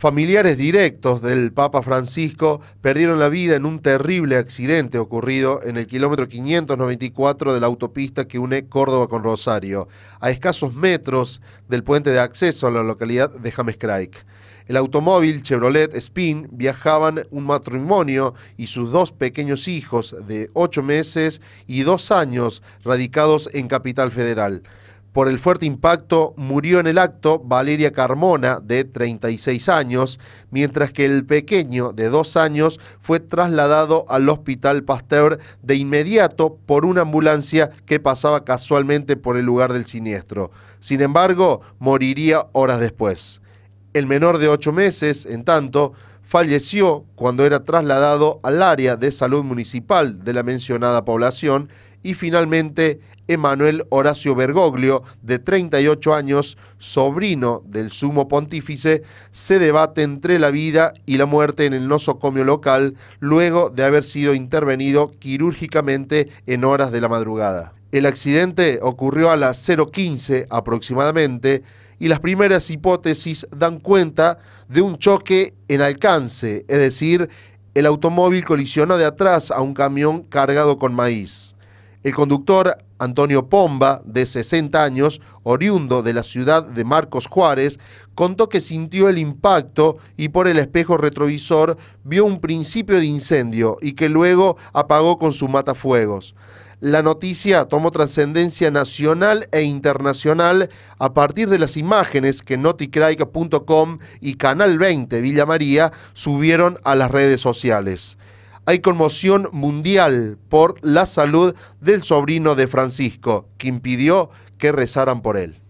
Familiares directos del Papa Francisco perdieron la vida en un terrible accidente ocurrido en el kilómetro 594 de la autopista que une Córdoba con Rosario, a escasos metros del puente de acceso a la localidad de James Craig. El automóvil Chevrolet Spin viajaban un matrimonio y sus dos pequeños hijos de 8 meses y 2 años radicados en Capital Federal por el fuerte impacto murió en el acto Valeria Carmona, de 36 años, mientras que el pequeño, de 2 años, fue trasladado al Hospital Pasteur de inmediato por una ambulancia que pasaba casualmente por el lugar del siniestro. Sin embargo, moriría horas después. El menor de 8 meses, en tanto, falleció cuando era trasladado al área de salud municipal de la mencionada población y finalmente Emanuel Horacio Bergoglio, de 38 años, sobrino del sumo pontífice, se debate entre la vida y la muerte en el nosocomio local luego de haber sido intervenido quirúrgicamente en horas de la madrugada. El accidente ocurrió a las 0.15 aproximadamente y las primeras hipótesis dan cuenta de un choque en alcance, es decir, el automóvil colisionó de atrás a un camión cargado con maíz. El conductor Antonio Pomba, de 60 años, oriundo de la ciudad de Marcos Juárez, contó que sintió el impacto y por el espejo retrovisor vio un principio de incendio y que luego apagó con su matafuegos. La noticia tomó trascendencia nacional e internacional a partir de las imágenes que noticraica.com y Canal 20 Villa María subieron a las redes sociales hay conmoción mundial por la salud del sobrino de Francisco, que impidió que rezaran por él.